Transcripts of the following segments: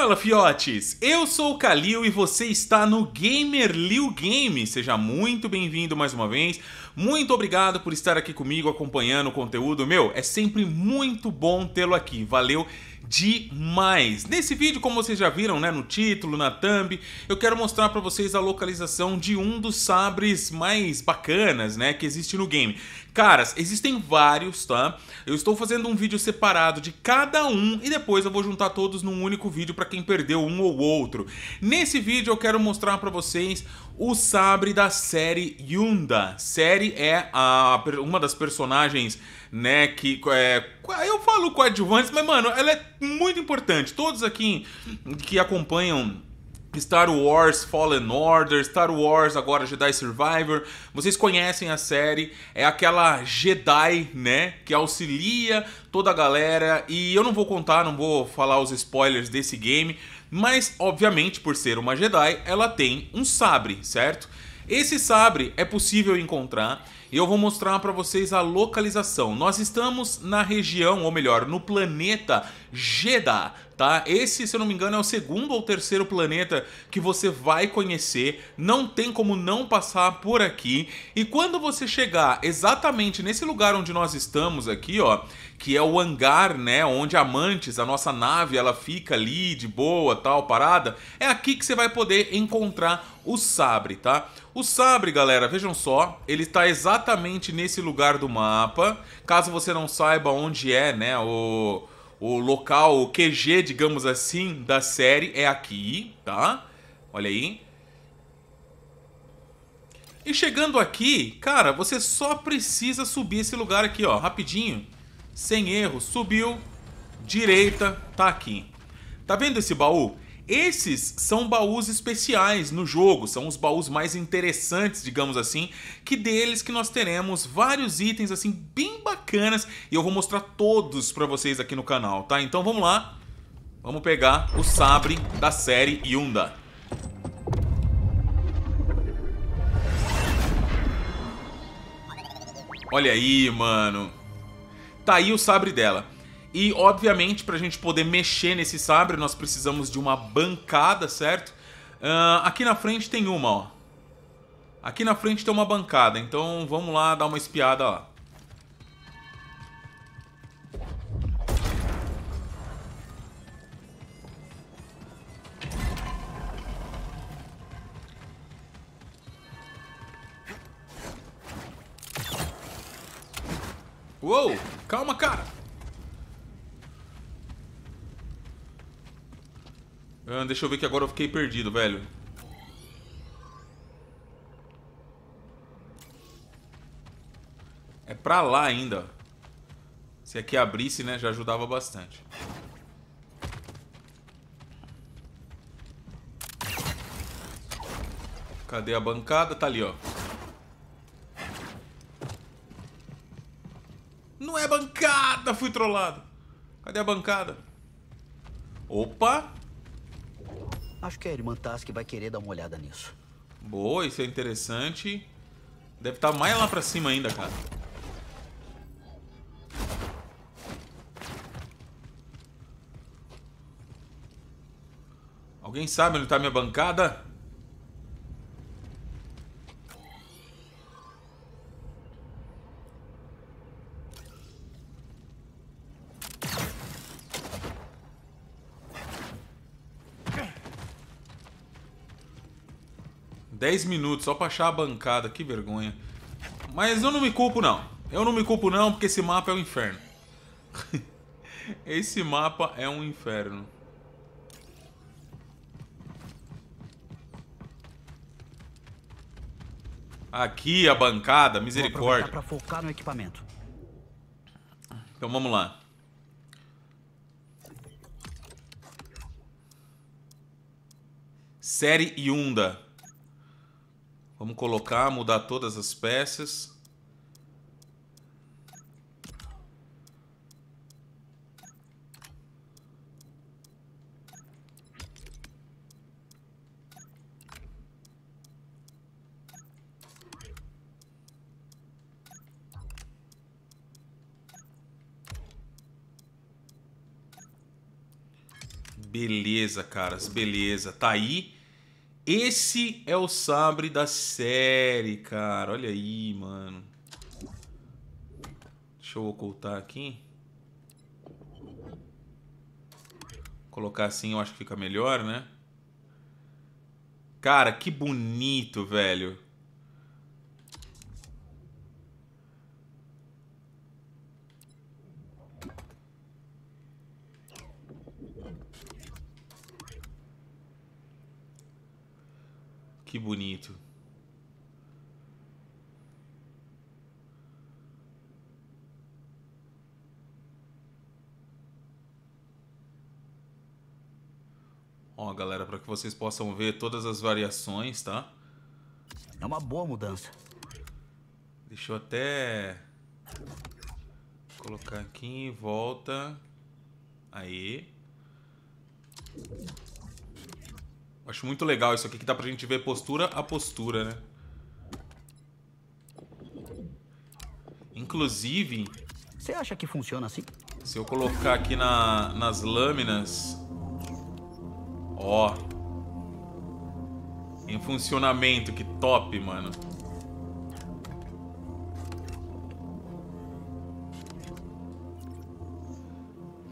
Fala, fiotes! Eu sou o Kalil e você está no Gamer Liu Game. Seja muito bem-vindo mais uma vez. Muito obrigado por estar aqui comigo acompanhando o conteúdo. Meu, é sempre muito bom tê-lo aqui. Valeu demais. Nesse vídeo, como vocês já viram né, no título, na thumb, eu quero mostrar para vocês a localização de um dos sabres mais bacanas né, que existe no game. Caras, existem vários, tá? Eu estou fazendo um vídeo separado de cada um e depois eu vou juntar todos num único vídeo para quem perdeu um ou outro. Nesse vídeo eu quero mostrar para vocês o sabre da série Yunda. Série é a, uma das personagens, né, que é, eu falo coadjuvantes, mas mano, ela é muito importante. Todos aqui que acompanham Star Wars Fallen Order, Star Wars agora Jedi Survivor. Vocês conhecem a série, é aquela Jedi, né, que auxilia toda a galera e eu não vou contar, não vou falar os spoilers desse game, mas, obviamente, por ser uma Jedi, ela tem um sabre, certo? Esse sabre é possível encontrar e eu vou mostrar para vocês a localização. Nós estamos na região, ou melhor, no planeta Jeddah, tá? Esse, se eu não me engano, é o segundo ou terceiro planeta que você vai conhecer, não tem como não passar por aqui. E quando você chegar exatamente nesse lugar onde nós estamos aqui, ó, que é o hangar, né, onde Amantes, a nossa nave, ela fica ali de boa, tal, parada, é aqui que você vai poder encontrar o sabre, tá? O sabre, galera, vejam só, ele está exatamente nesse lugar do mapa. Caso você não saiba onde é, né, o o local, o QG, digamos assim, da série é aqui, tá? Olha aí. E chegando aqui, cara, você só precisa subir esse lugar aqui, ó, rapidinho. Sem erro, subiu, direita, tá aqui. Tá vendo esse baú? Esses são baús especiais no jogo, são os baús mais interessantes, digamos assim, que deles que nós teremos vários itens assim bem bacanas e eu vou mostrar todos para vocês aqui no canal, tá? Então vamos lá. Vamos pegar o sabre da série Yunda. Olha aí, mano. Tá aí o sabre dela. E, obviamente, para a gente poder mexer nesse sabre, nós precisamos de uma bancada, certo? Uh, aqui na frente tem uma, ó. Aqui na frente tem uma bancada, então vamos lá dar uma espiada lá. Uou, calma, cara. Ah, deixa eu ver que agora eu fiquei perdido, velho. É pra lá ainda. Se aqui é abrisse, né, já ajudava bastante. Cadê a bancada? Tá ali, ó. Não é bancada! Fui trollado. Cadê a bancada? Opa! Acho que é a irmã Task vai querer dar uma olhada nisso. Boa, isso é interessante. Deve estar tá mais lá pra cima ainda, cara. Alguém sabe onde tá minha bancada? 10 minutos só pra achar a bancada, que vergonha. Mas eu não me culpo não. Eu não me culpo não, porque esse mapa é um inferno. esse mapa é um inferno. Aqui a bancada, misericórdia. Para focar no equipamento. Então vamos lá. Série Yunda. Vamos colocar, mudar todas as peças. Beleza, caras, beleza. Tá aí esse é o sabre da série, cara. Olha aí, mano. Deixa eu ocultar aqui. Colocar assim eu acho que fica melhor, né? Cara, que bonito, velho. Que bonito. Ó, galera, para que vocês possam ver todas as variações, tá? É uma boa mudança. Deixa eu até colocar aqui em volta. Aí. Acho muito legal isso aqui que dá pra gente ver postura a postura, né? Inclusive... Você acha que funciona assim? Se eu colocar aqui na, nas lâminas... Ó. Em funcionamento, que top, mano.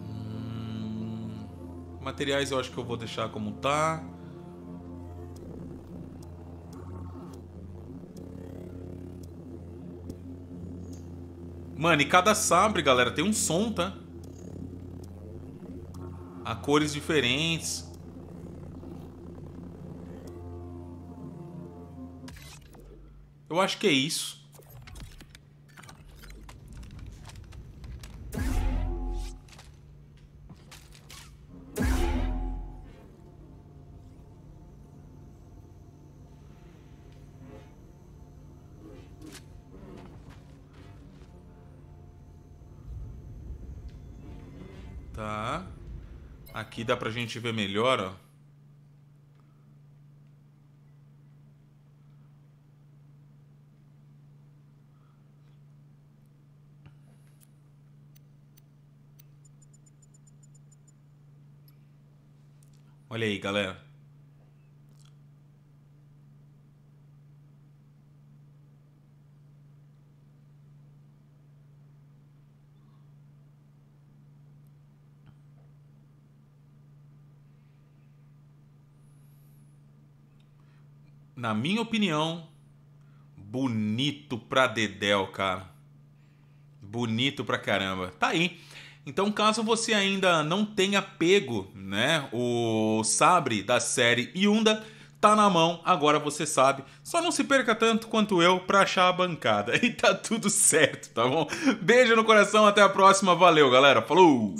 Hum, materiais eu acho que eu vou deixar como tá. Mano, e cada sabre, galera, tem um som, tá? A cores diferentes. Eu acho que é isso. Tá. Aqui dá pra gente ver melhor, ó. Olha aí, galera. na minha opinião, bonito pra dedéu, cara. Bonito pra caramba. Tá aí. Então, caso você ainda não tenha pego, né, o sabre da série Yunda, tá na mão, agora você sabe. Só não se perca tanto quanto eu pra achar a bancada. E tá tudo certo, tá bom? Beijo no coração, até a próxima. Valeu, galera. Falou.